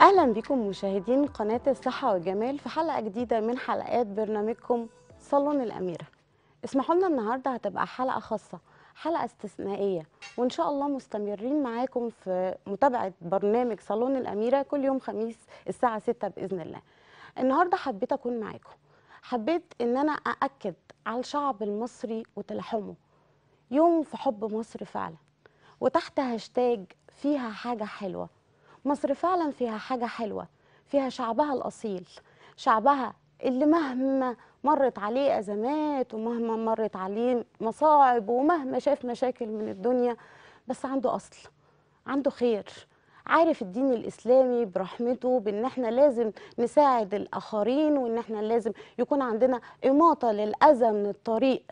اهلا بكم مشاهدين قناه الصحه والجمال في حلقه جديده من حلقات برنامجكم صالون الاميره اسمحوا لنا النهارده هتبقى حلقه خاصه حلقه استثنائيه وان شاء الله مستمرين معاكم في متابعه برنامج صالون الاميره كل يوم خميس الساعه 6 باذن الله النهارده حبيت اكون معاكم حبيت ان انا ااكد على الشعب المصري وتلاحمه يوم في حب مصر فعلا وتحت هاشتاج فيها حاجه حلوه مصر فعلا فيها حاجة حلوة فيها شعبها الأصيل شعبها اللي مهما مرت عليه أزمات ومهما مرت عليه مصاعب ومهما شاف مشاكل من الدنيا بس عنده أصل عنده خير عارف الدين الإسلامي برحمته بأن احنا لازم نساعد الآخرين وأن احنا لازم يكون عندنا إماطة للأذى من الطريق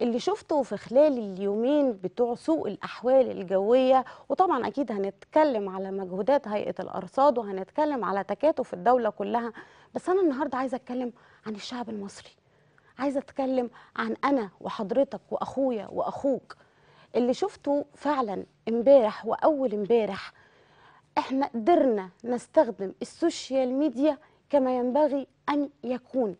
اللي شفته في خلال اليومين بتوع سوء الأحوال الجوية وطبعا أكيد هنتكلم على مجهودات هيئة الأرصاد وهنتكلم على تكاتف الدولة كلها بس أنا النهاردة عايزة أتكلم عن الشعب المصري عايزة أتكلم عن أنا وحضرتك وأخويا وأخوك اللي شفته فعلا امبارح وأول امبارح احنا قدرنا نستخدم السوشيال ميديا كما ينبغي أن يكون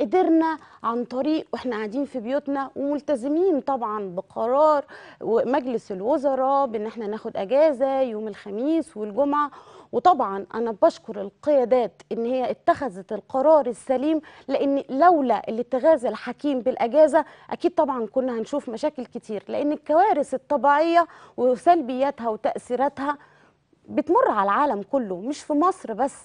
قدرنا عن طريق واحنا قاعدين في بيوتنا وملتزمين طبعا بقرار مجلس الوزراء بان احنا ناخد اجازه يوم الخميس والجمعه وطبعا انا بشكر القيادات ان هي اتخذت القرار السليم لان لولا الاتخاذ الحكيم بالاجازه اكيد طبعا كنا هنشوف مشاكل كتير لان الكوارث الطبيعيه وسلبياتها وتاثيراتها بتمر على العالم كله مش في مصر بس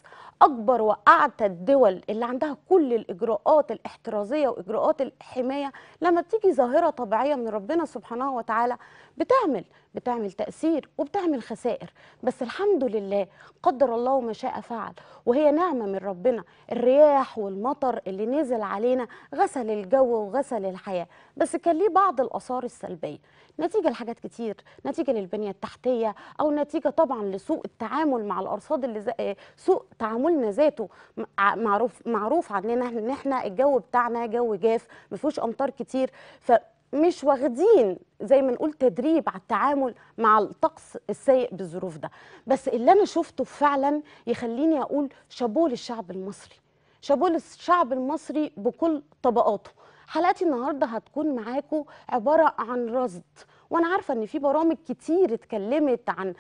اكبر واعتى الدول اللي عندها كل الاجراءات الاحترازيه واجراءات الحمايه لما بتيجي ظاهره طبيعيه من ربنا سبحانه وتعالى بتعمل بتعمل تأثير وبتعمل خسائر بس الحمد لله قدر الله ما شاء فعل وهي نعمة من ربنا الرياح والمطر اللي نزل علينا غسل الجو وغسل الحياة بس كان ليه بعض الآثار السلبية نتيجة لحاجات كتير نتيجة للبنية التحتية أو نتيجة طبعا لسوء التعامل مع الأرصاد اللي زي... آه، سوء تعاملنا ذاته معروف معروف عننا ان احنا الجو بتاعنا جو جاف ما فيهوش امطار كتير ف مش واخدين زي ما نقول تدريب على التعامل مع الطقس السيء بالظروف ده بس اللي انا شفته فعلا يخليني اقول شابوه للشعب المصري شابوه للشعب المصري بكل طبقاته حلقتي النهارده هتكون معاكم عباره عن رصد وانا عارفه ان في برامج كتير اتكلمت عن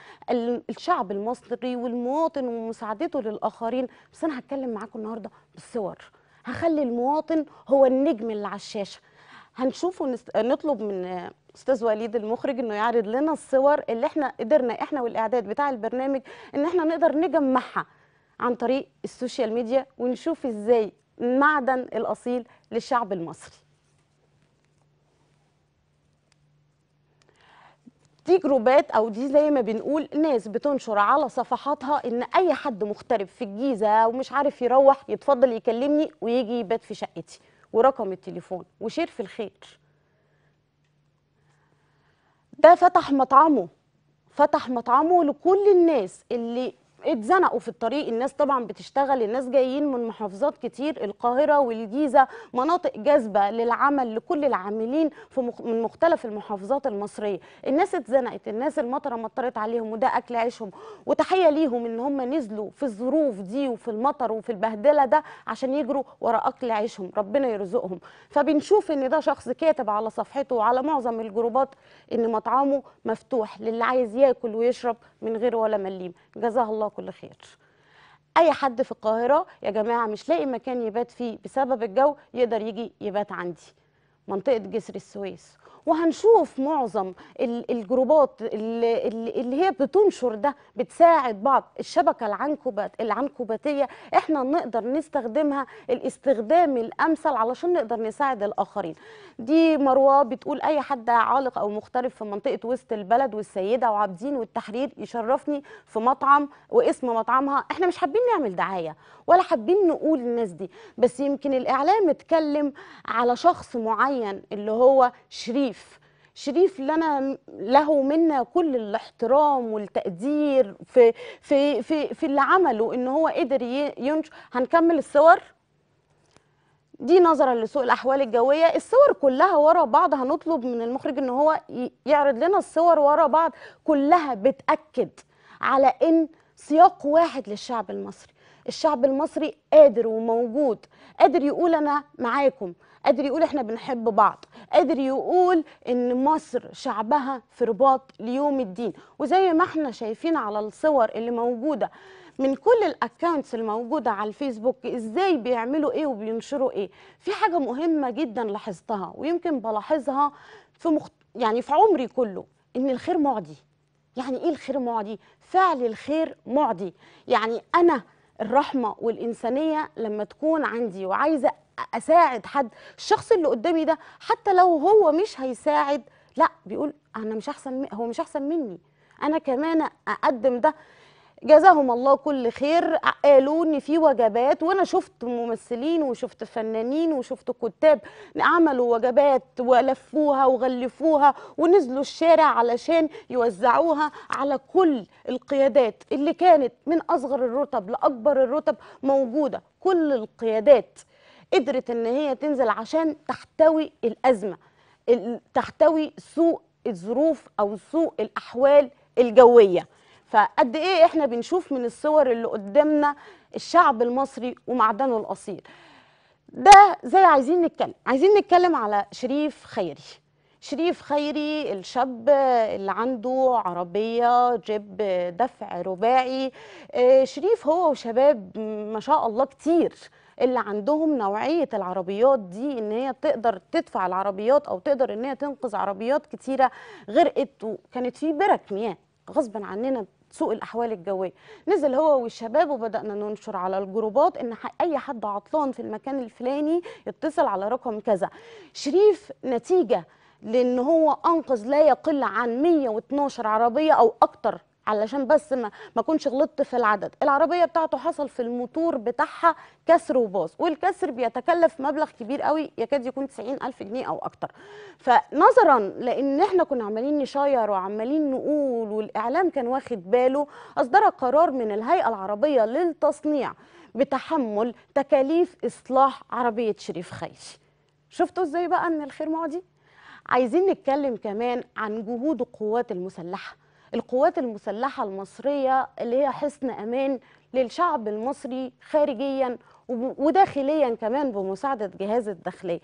الشعب المصري والمواطن ومساعدته للاخرين بس انا هتكلم معاكم النهارده بالصور هخلي المواطن هو النجم اللي على الشاشه هنشوفه نطلب من استاذ وليد المخرج انه يعرض لنا الصور اللي احنا قدرنا احنا والاعداد بتاع البرنامج ان احنا نقدر نجمعها عن طريق السوشيال ميديا ونشوف ازاي المعدن الاصيل للشعب المصري دي جروبات او دي زي ما بنقول ناس بتنشر على صفحاتها ان اي حد مغترب في الجيزه ومش عارف يروح يتفضل يكلمني ويجي يبات في شقتي ورقم التليفون وشير في الخير ده فتح مطعمه فتح مطعمه لكل الناس اللي اتزنقوا في الطريق الناس طبعا بتشتغل الناس جايين من محافظات كتير القاهرة والجيزة مناطق جاذبة للعمل لكل العاملين في مخ... من مختلف المحافظات المصرية الناس اتزنقت الناس المطرة مطرت عليهم وده أكل عيشهم وتحية ليهم إن هم نزلوا في الظروف دي وفي المطر وفي البهدلة ده عشان يجروا ورا أكل عيشهم ربنا يرزقهم فبنشوف إن ده شخص كاتب على صفحته وعلى معظم الجروبات إن مطعمه مفتوح للي عايز ياكل ويشرب من غير ولا مليم جزاها الله كل خير اي حد في القاهره يا جماعه مش لاقي مكان يبات فيه بسبب الجو يقدر يجي يبات عندي منطقه جسر السويس وهنشوف معظم الجروبات اللي, اللي هي بتنشر ده بتساعد بعض الشبكه العنكبات العنكباتيه احنا نقدر نستخدمها الاستخدام الامثل علشان نقدر نساعد الاخرين دي مروه بتقول اي حد عالق او مختلف في منطقه وسط البلد والسيده وعابدين والتحرير يشرفني في مطعم واسم مطعمها احنا مش حابين نعمل دعايه ولا حابين نقول الناس دي بس يمكن الاعلام اتكلم على شخص معين اللي هو شريف شريف شريف لنا له منا كل الاحترام والتقدير في في في في اللي عمله ان هو قدر ينشر هنكمل الصور دي نظرا لسوء الاحوال الجويه الصور كلها ورا بعض هنطلب من المخرج ان هو يعرض لنا الصور ورا بعض كلها بتاكد على ان سياق واحد للشعب المصري الشعب المصري قادر وموجود قادر يقول انا معاكم قادر يقول احنا بنحب بعض قادر يقول ان مصر شعبها في رباط ليوم الدين وزي ما احنا شايفين على الصور اللي موجوده من كل الاكونتس الموجوده على الفيسبوك ازاي بيعملوا ايه وبينشروا ايه في حاجه مهمه جدا لاحظتها ويمكن بلاحظها في مخت... يعني في عمري كله ان الخير معدي يعني ايه الخير معدي فعل الخير معدي يعني انا الرحمه والانسانيه لما تكون عندي وعايزه اساعد حد الشخص اللي قدامي ده حتى لو هو مش هيساعد لا بيقول انا مش احسن هو مش احسن مني انا كمان اقدم ده جزاهم الله كل خير قالوا ان في وجبات وانا شفت ممثلين وشفت فنانين وشفت كتاب عملوا وجبات ولفوها وغلفوها ونزلوا الشارع علشان يوزعوها على كل القيادات اللي كانت من اصغر الرتب لاكبر الرتب موجوده كل القيادات قدرت ان هي تنزل عشان تحتوي الازمه تحتوي سوء الظروف او سوء الاحوال الجويه فقد ايه احنا بنشوف من الصور اللي قدامنا الشعب المصري ومعدنه الاصيل ده زي عايزين نتكلم عايزين نتكلم على شريف خيري شريف خيري الشاب اللي عنده عربية جيب دفع رباعي آه، شريف هو وشباب ما شاء الله كتير اللي عندهم نوعيه العربيات دي ان هي تقدر تدفع العربيات او تقدر ان هي تنقذ عربيات كتيره غرقت وكانت في برك مياه غصبا عننا سوء الاحوال الجويه نزل هو والشباب وبدانا ننشر على الجروبات ان اي حد عطلان في المكان الفلاني يتصل على رقم كذا شريف نتيجه لان هو انقذ لا يقل عن 112 عربيه او اكتر علشان بس ما ما اكونش غلطت في العدد العربيه بتاعته حصل في الموتور بتاعها كسر وباص والكسر بيتكلف مبلغ كبير قوي يكاد يكون 90000 جنيه او اكتر فنظرا لان احنا كنا عمالين نشاير وعمالين نقول والاعلام كان واخد باله اصدر قرار من الهيئه العربيه للتصنيع بتحمل تكاليف اصلاح عربيه شريف خيري شفتوا ازاي بقى ان الخير معدي عايزين نتكلم كمان عن جهود القوات المسلحه القوات المسلحة المصرية اللي هي حصن أمان للشعب المصري خارجيا وداخليا كمان بمساعدة جهاز الداخلية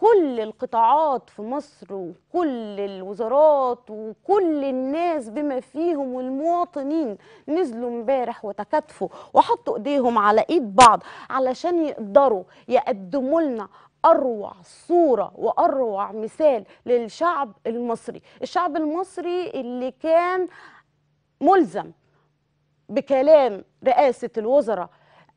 كل القطاعات في مصر وكل الوزارات وكل الناس بما فيهم المواطنين نزلوا امبارح وتكاتفوا وحطوا ايديهم على ايد بعض علشان يقدروا يقدموا لنا اروع صوره واروع مثال للشعب المصري الشعب المصري اللي كان ملزم بكلام رئاسه الوزراء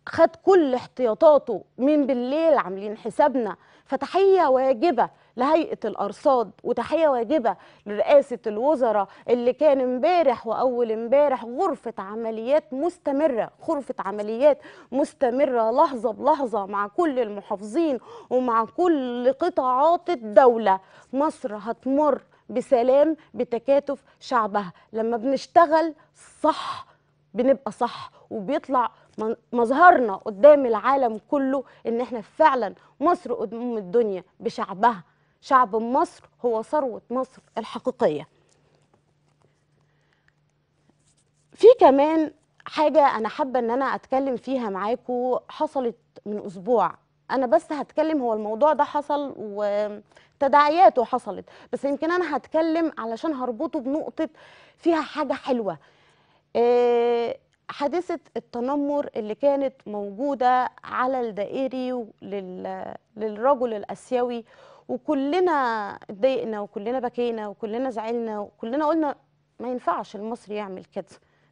خد كل احتياطاته من بالليل عاملين حسابنا فتحيه واجبه لهيئه الارصاد وتحيه واجبه لرئاسه الوزراء اللي كان امبارح واول امبارح غرفه عمليات مستمره غرفه عمليات مستمره لحظه بلحظه مع كل المحافظين ومع كل قطاعات الدوله مصر هتمر بسلام بتكاتف شعبها لما بنشتغل صح بنبقى صح وبيطلع مظهرنا قدام العالم كله ان احنا فعلا مصر قدام الدنيا بشعبها شعب مصر هو ثروة مصر الحقيقية في كمان حاجة أنا حابة أن أنا أتكلم فيها معاكم حصلت من أسبوع أنا بس هتكلم هو الموضوع ده حصل وتداعياته حصلت بس يمكن أنا هتكلم علشان هربطه بنقطة فيها حاجة حلوة آه، حادثة التنمر اللي كانت موجودة على الدائري للرجل الأسيوي وكلنا اتضايقنا وكلنا بكينا وكلنا زعلنا وكلنا قلنا ما ينفعش المصري يعمل كده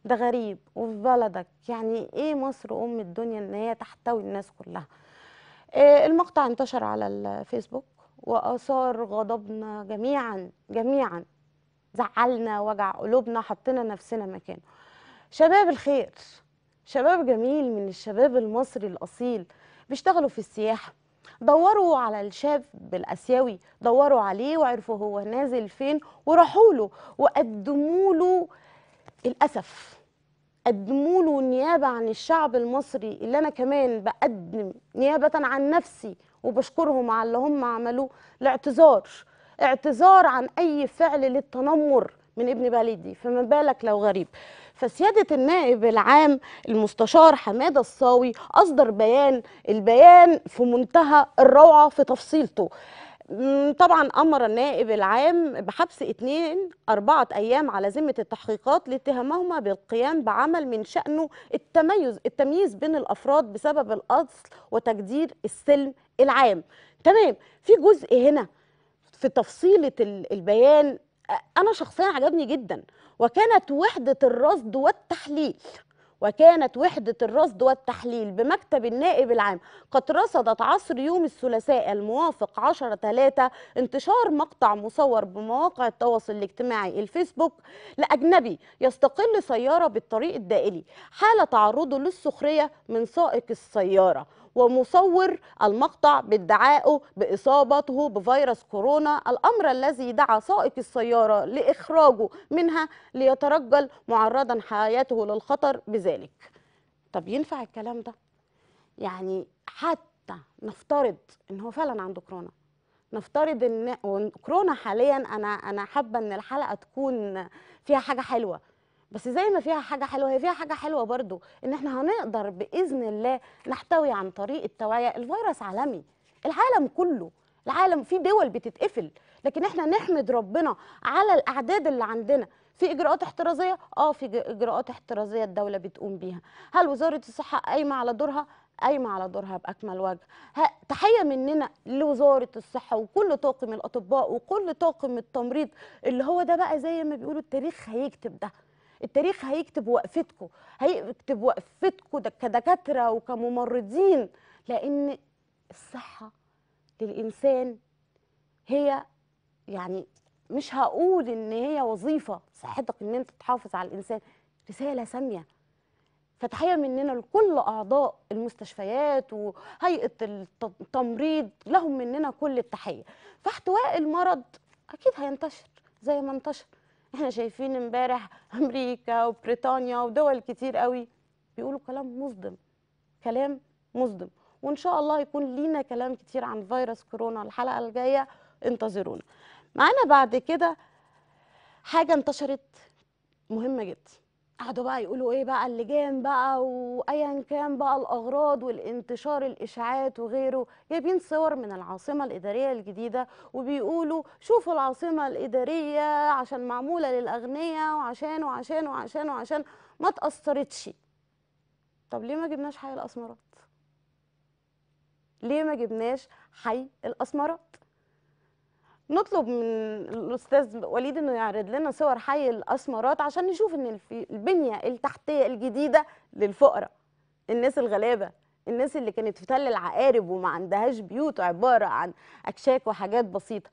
ده غريب وفي بلدك يعني ايه مصر ام الدنيا ان هي تحتوي الناس كلها آه، المقطع انتشر على الفيسبوك واثار غضبنا جميعا جميعا زعلنا وجع قلوبنا حطينا نفسنا مكانه شباب الخير شباب جميل من الشباب المصري الاصيل بيشتغلوا في السياحه دوروا على الشاب الاسيوي دوروا عليه وعرفوا هو نازل فين وراحوا له وقدموا له الاسف قدموا له نيابه عن الشعب المصري اللي انا كمان بقدم نيابه عن نفسي وبشكرهم على اللي هم عملوه الاعتذار اعتذار عن اي فعل للتنمر من ابن بلدي فما بالك لو غريب فسيادة النائب العام المستشار حمادة الصاوي أصدر بيان البيان في منتهى الروعة في تفصيلته طبعا امر النائب العام بحبس اثنين اربعه ايام على ذمه التحقيقات لاتهامهما بالقيام بعمل من شانه التميز التمييز بين الافراد بسبب الاصل وتجدير السلم العام تمام في جزء هنا في تفصيله البيان انا شخصيا عجبني جدا وكانت وحدة الرصد والتحليل وكانت وحدة الرصد والتحليل بمكتب النائب العام قد رصدت عصر يوم الثلاثاء الموافق 10 3 انتشار مقطع مصور بمواقع التواصل الاجتماعي الفيسبوك لأجنبي يستقل سيارة بالطريق الدائري حال تعرضه للسخرية من سائق السيارة ومصور المقطع بادعائه باصابته بفيروس كورونا الامر الذي دعا سائق السياره لاخراجه منها ليترجل معرضا حياته للخطر بذلك طب ينفع الكلام ده يعني حتى نفترض ان هو فعلا عنده كورونا نفترض ان كورونا حاليا انا انا حابه ان الحلقه تكون فيها حاجه حلوه بس زي ما فيها حاجه حلوه هي فيها حاجه حلوه برضو ان احنا هنقدر باذن الله نحتوي عن طريق التوعيه الفيروس عالمي العالم كله العالم في دول بتتقفل لكن احنا نحمد ربنا على الاعداد اللي عندنا في اجراءات احترازيه اه في اجراءات احترازيه الدوله بتقوم بيها هل وزاره الصحه قايمه على دورها قايمه على دورها باكمل وجه تحيه مننا لوزاره الصحه وكل طاقم الاطباء وكل طاقم التمريض اللي هو ده بقى زي ما بيقولوا التاريخ هيكتب ده التاريخ هيكتب وقفتكم هيكتب وقفتكم كدكاتره وكممرضين لان الصحه للانسان هي يعني مش هقول ان هي وظيفه صحتك ان انت تحافظ على الانسان رساله ساميه فتحيه مننا لكل اعضاء المستشفيات وهيئه التمريض لهم مننا كل التحيه فاحتواء المرض اكيد هينتشر زي ما انتشر احنا شايفين امبارح امريكا وبريطانيا ودول كتير قوي بيقولوا كلام مصدم كلام مصدم وان شاء الله يكون لينا كلام كتير عن فيروس كورونا الحلقه الجايه انتظرونا معانا بعد كده حاجه انتشرت مهمه جدا قعدوا بقى يقولوا ايه بقى اللجان بقى وايا كان بقى الاغراض والانتشار الاشاعات وغيره جايبين صور من العاصمه الاداريه الجديده وبيقولوا شوفوا العاصمه الاداريه عشان معموله للاغنياء وعشان وعشان وعشان وعشان ما تاثرتش طب ليه ما جبناش حي الاسمرات ليه ما جبناش حي الاسمرات نطلب من الاستاذ وليد انه يعرض لنا صور حي الاسمرات عشان نشوف ان البنيه التحتيه الجديده للفقراء الناس الغلابه الناس اللي كانت في تل العقارب وما عندهاش بيوت عباره عن اكشاك وحاجات بسيطه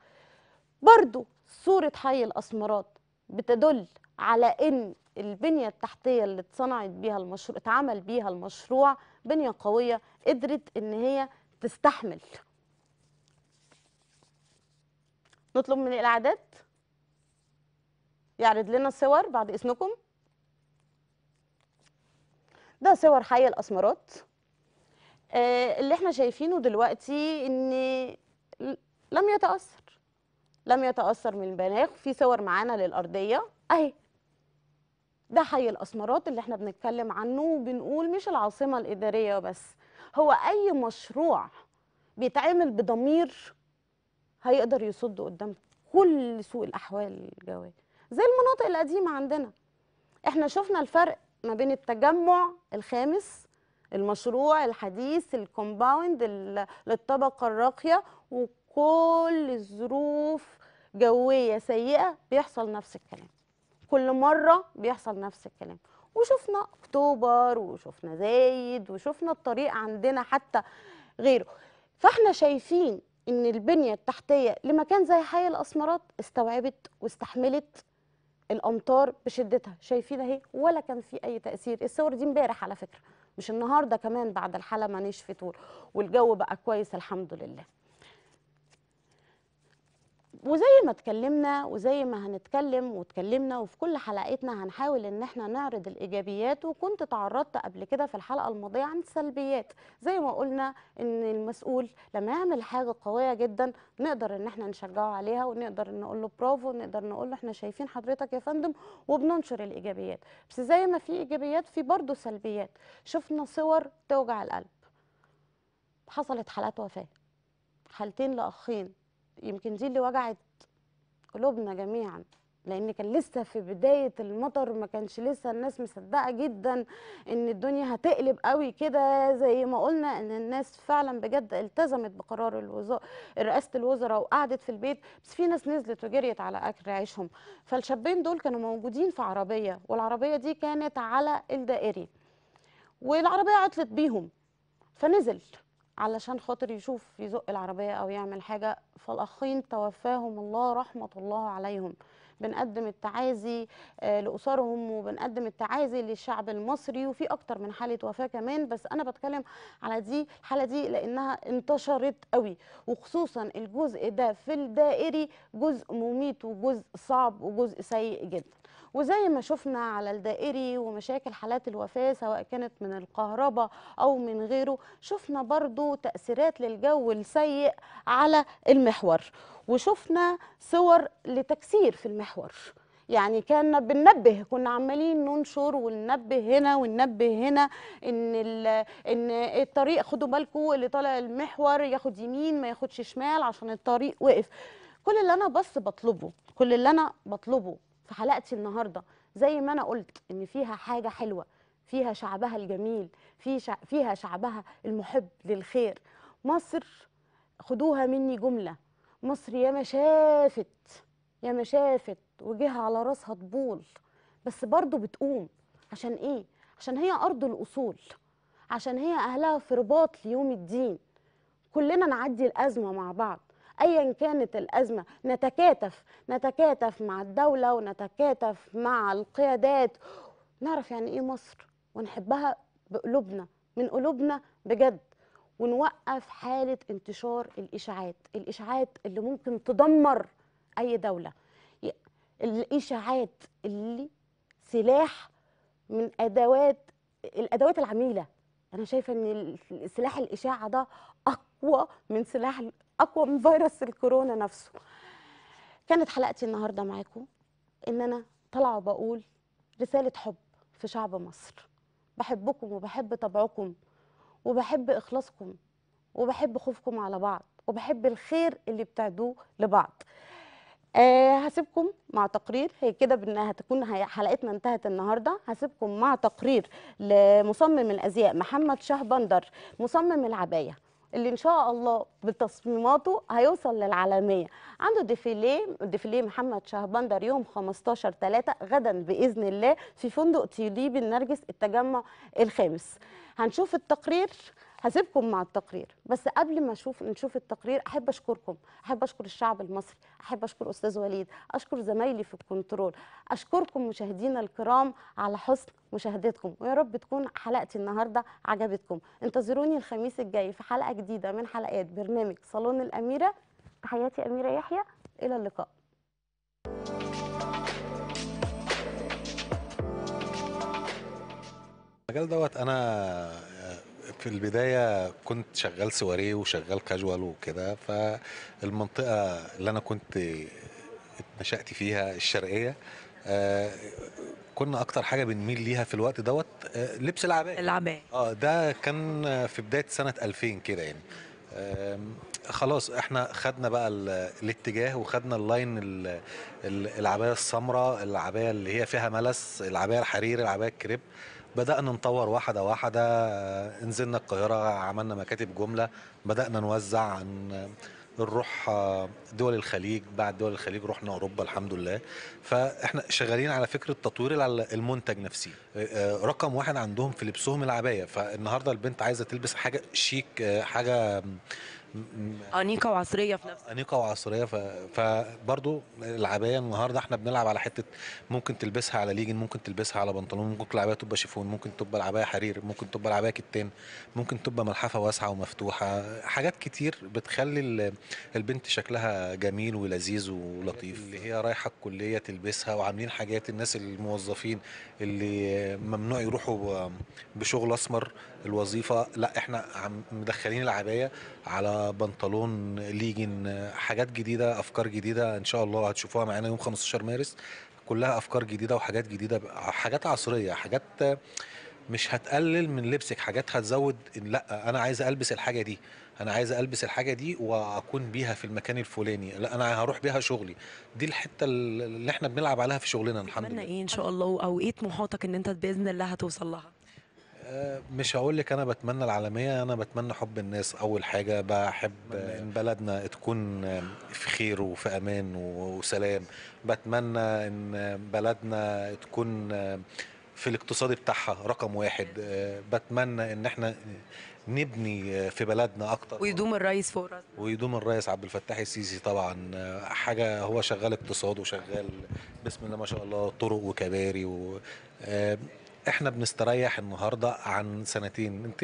برضو صوره حي الاسمرات بتدل على ان البنيه التحتيه اللي اتصنعت بيها المشروع اتعمل بيها المشروع بنيه قويه قدرت ان هي تستحمل نطلب من الإعداد يعرض لنا الصور بعد إذنكم ده صور حي الأسمرات آه، اللي احنا شايفينه دلوقتي ان لم يتأثر لم يتأثر من البناخ في صور معانا للأرضية أهي ده حي الأسمرات اللي احنا بنتكلم عنه وبنقول مش العاصمة الإدارية بس هو أي مشروع بيتعمل بضمير هيقدر يصد قدام كل سوء الاحوال الجويه زي المناطق القديمه عندنا احنا شفنا الفرق ما بين التجمع الخامس المشروع الحديث الكومباوند للطبقه الراقيه وكل الظروف جويه سيئه بيحصل نفس الكلام كل مره بيحصل نفس الكلام وشفنا اكتوبر وشفنا زايد وشفنا الطريق عندنا حتى غيره فاحنا شايفين ان البنيه التحتيه لمكان زي حي الاسمرات استوعبت واستحملت الامطار بشدتها شايفين اهي ولا كان في اي تاثير الصور دي امبارح على فكره مش النهارده كمان بعد الحاله ما نشفت والجو بقى كويس الحمد لله وزي ما اتكلمنا وزي ما هنتكلم واتكلمنا وفي كل حلقتنا هنحاول ان احنا نعرض الايجابيات وكنت تعرضت قبل كده في الحلقه الماضيه عن السلبيات زي ما قلنا ان المسؤول لما يعمل حاجه قويه جدا نقدر ان احنا نشجعه عليها ونقدر نقول له برافو نقدر نقول له احنا شايفين حضرتك يا فندم وبننشر الايجابيات بس زي ما في ايجابيات في برضه سلبيات شفنا صور توجع القلب حصلت حالات وفاه حالتين لاخين يمكن دي اللي وجعت قلوبنا جميعا لان كان لسه في بدايه المطر ما كانش لسه الناس مصدقه جدا ان الدنيا هتقلب قوي كده زي ما قلنا ان الناس فعلا بجد التزمت بقرار الوزراء رئاسه الوزراء وقعدت في البيت بس في ناس نزلت وجريت على اكل عيشهم فالشابين دول كانوا موجودين في عربيه والعربيه دي كانت على الدائري والعربيه عطلت بيهم فنزل علشان خاطر يشوف يزق العربية أو يعمل حاجة فالأخين توفاهم الله رحمة الله عليهم بنقدم التعازي آه، لأسرهم وبنقدم التعازي للشعب المصري وفي أكتر من حالة وفاة كمان بس أنا بتكلم على دي الحالة دي لأنها انتشرت قوي وخصوصا الجزء ده في الدائري جزء مميت وجزء صعب وجزء سيء جدا وزي ما شفنا على الدائري ومشاكل حالات الوفاة سواء كانت من الكهرباء أو من غيره شفنا برضو تأثيرات للجو السيء على المحور وشفنا صور لتكسير في المحور يعني كنا بننبه كنا عمالين ننشر وننبه هنا وننبه هنا ان ان الطريق خدوا بالكم اللي طالع المحور ياخد يمين ما ياخدش شمال عشان الطريق وقف كل اللي انا بس بطلبه كل اللي انا بطلبه في حلقتي النهارده زي ما انا قلت ان فيها حاجه حلوه فيها شعبها الجميل في شع... فيها شعبها المحب للخير مصر خدوها مني جمله مصر ياما شافت ياما شافت وجهها على راسها طبول بس برضه بتقوم عشان ايه عشان هي ارض الاصول عشان هي اهلها في رباط ليوم الدين كلنا نعدي الازمه مع بعض ايا كانت الازمه نتكاتف نتكاتف مع الدوله ونتكاتف مع القيادات نعرف يعني ايه مصر ونحبها بقلوبنا من قلوبنا بجد ونوقف حاله انتشار الاشاعات الاشاعات اللي ممكن تدمر اي دوله الاشاعات اللي سلاح من ادوات الادوات العميله انا شايفه ان سلاح الاشاعه ده اقوى من سلاح اقوى من فيروس الكورونا نفسه كانت حلقتي النهارده معاكم ان انا طالعه وبقول رساله حب في شعب مصر بحبكم وبحب طبعكم وبحب اخلاصكم وبحب خوفكم على بعض وبحب الخير اللي بتعدوه لبعض أه هسيبكم مع تقرير هي كده بانها هتكون حلقتنا انتهت النهارده هسيبكم مع تقرير لمصمم الازياء محمد شهبندر مصمم العبايه اللي ان شاء الله بتصميماته هيوصل للعالميه عنده ديفيليه ديفيليه محمد شهبندر يوم 15 3 غدا باذن الله في فندق تيليب النرجس التجمع الخامس هنشوف التقرير هسيبكم مع التقرير بس قبل ما اشوف نشوف التقرير احب اشكركم احب اشكر الشعب المصري احب اشكر استاذ وليد اشكر زمايلي في الكنترول اشكركم مشاهدينا الكرام على حسن مشاهدتكم ويا رب تكون حلقتي النهارده عجبتكم انتظروني الخميس الجاي في حلقه جديده من حلقات برنامج صالون الاميره تحياتي اميره يحيى الى اللقاء المجال دوت انا في البداية كنت شغال سواريه وشغال كاجوال وكده فالمنطقة اللي أنا كنت اتنشأت فيها الشرقية آه، كنا اكتر حاجه بنميل ليها في الوقت دوت آه، لبس العباية العباية اه ده كان في بدايه سنه 2000 كده يعني خلاص احنا خدنا بقى الاتجاه وخدنا اللاين العبايه السمراء العبايه اللي هي فيها ملس العبايه الحرير العبايه الكريب آه بدأنا نطور واحدة واحدة آه، نزلنا القاهرة عملنا مكاتب جملة بدأنا نوزع عن آه، نروح آه، دول الخليج بعد دول الخليج رحنا اوروبا الحمد لله فاحنا شغالين على فكره تطوير المنتج نفسه رقم واحد عندهم في لبسهم العبايه فالنهارده البنت عايزه تلبس حاجه شيك حاجه انيقه وعصريه في نفس انيقه وعصريه ف... فبرضو العبايه النهارده احنا بنلعب على حته ممكن تلبسها على ليجن ممكن تلبسها على بنطلون ممكن العبايه تبقى شيفون ممكن تبقى العبايه حرير ممكن تبقى العبايه كتان ممكن تبقى ملحفه واسعه ومفتوحه حاجات كتير بتخلي البنت شكلها جميل ولذيذ ولطيف اللي هي رايحه الكليه تلبسها وعاملين حاجات الناس الموظفين اللي ممنوع يروحوا بشغل اسمر الوظيفه لا احنا عم مدخلين العبايه على بنطلون ليجن حاجات جديده افكار جديده ان شاء الله هتشوفوها معانا يوم 15 مارس كلها افكار جديده وحاجات جديده حاجات عصريه حاجات مش هتقلل من لبسك حاجات هتزود لا انا عايز البس الحاجه دي انا عايز البس الحاجه دي واكون بيها في المكان الفلاني لا انا هروح بيها شغلي دي الحته اللي احنا بنلعب عليها في شغلنا الحمد لله ايه ان شاء الله او ايه طموحاتك ان انت باذن الله هتوصل لها مش هقول لك انا بتمنى العالميه انا بتمنى حب الناس اول حاجه بحب إيه؟ ان بلدنا تكون في خير وفي امان وسلام بتمنى ان بلدنا تكون في الاقتصاد بتاعها رقم واحد بتمنى ان احنا نبني في بلدنا اكتر ويدوم الرئيس فوق راسنا ويدوم الرئيس عبد الفتاح السيسي طبعا حاجه هو شغال اقتصاد وشغال بسم الله ما شاء الله طرق وكباري و احنا بنستريح النهارده عن سنتين انت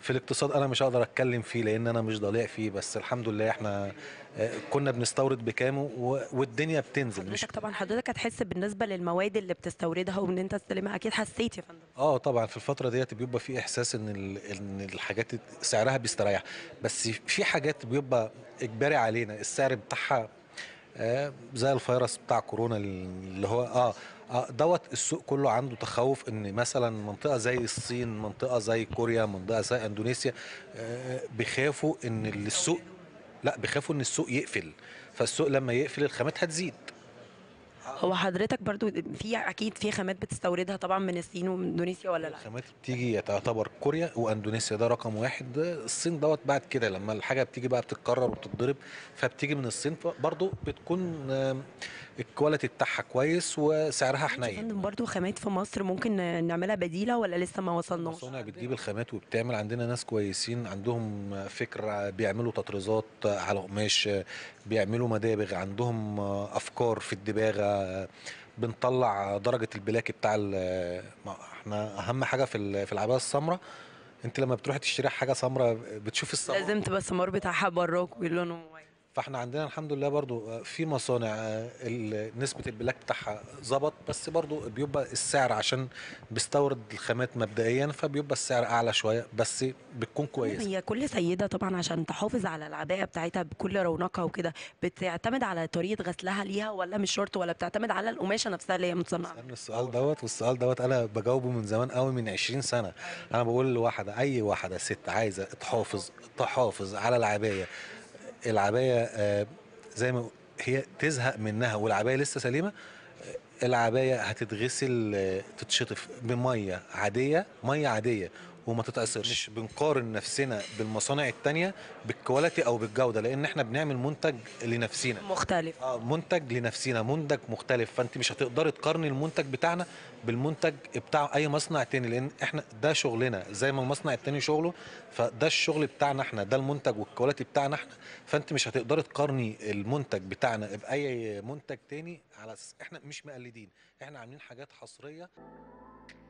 في الاقتصاد انا مش هقدر اتكلم فيه لان انا مش ضليع فيه بس الحمد لله احنا آه، كنا بنستورد بكام والدنيا بتنزل مش طبعا حضرتك هتحس بالنسبه للمواد اللي بتستوردها وان انت تستلمها اكيد حسيت يا فندم اه طبعا في الفتره ديت بيبقى في احساس ان ان الحاجات سعرها بيستريح بس في حاجات بيبقى اجباري علينا السعر بتاعها آه، زي الفيروس بتاع كورونا اللي هو اه آه، دوت السوق كله عنده تخوف ان مثلا منطقه زي الصين منطقه زي كوريا منطقه زي اندونيسيا آه، بيخافوا ان السوق لا بيخافوا ان السوق يقفل فالسوق لما يقفل الخامات هتزيد هو حضرتك برضو في اكيد في خامات بتستوردها طبعا من الصين واندونيسيا ولا لا الخامات بتيجي تعتبر كوريا واندونيسيا ده رقم واحد الصين دوت بعد كده لما الحاجه بتيجي بقى بتتكرر وبتتضرب فبتيجي من الصين برضو بتكون الكواليتي بتاعها كويس وسعرها حنين فندم برضه خامات في مصر ممكن نعملها بديله ولا لسه ما وصلناش مصانع بتجيب الخامات وبتعمل عندنا ناس كويسين عندهم فكر بيعملوا تطريزات على قماش بيعملوا مدابغ عندهم افكار في الدباغه بنطلع درجه البلاكي بتاع احنا اهم حاجه في في العبايه السمراء انت لما بتروحي تشتري حاجه سمراء بتشوفي السمراء لازم تبقى السمار بتاعها براك ولونه فاحنا عندنا الحمد لله برضو آه، في مصانع آه، نسبه البلاك بتاعها ظبط بس برضو بيبقى السعر عشان بيستورد الخامات مبدئيا فبيبقى السعر اعلى شويه بس بتكون كويسه هي كل سيده طبعا عشان تحافظ على العباءه بتاعتها بكل رونقها وكده بتعتمد على طريقه غسلها ليها ولا مش شرط ولا بتعتمد على القماشه نفسها اللي هي متصنعه السؤال دوت والسؤال دوت انا بجاوبه من زمان قوي من 20 سنه انا بقول لواحده اي واحده ست عايزه تحافظ تحافظ على العبايه العبايه آه، زي ما هي تزهق منها والعبايه لسه سليمه آه، العبايه هتتغسل آه، تتشطف بميه عاديه ميه عاديه وما تتاثرش مش بنقارن نفسنا بالمصانع الثانيه بالكواليتي او بالجوده لان احنا بنعمل منتج لنفسنا مختلف اه منتج لنفسنا منتج مختلف فانت مش هتقدري تقارني المنتج بتاعنا بالمنتج بتاع اي مصنع تاني لان احنا ده شغلنا زي ما المصنع التاني شغله فده الشغل بتاعنا احنا ده المنتج والكواليتي بتاعنا احنا فانت مش هتقدري تقارني المنتج بتاعنا باي منتج تاني على احنا مش مقلدين احنا عاملين حاجات حصريه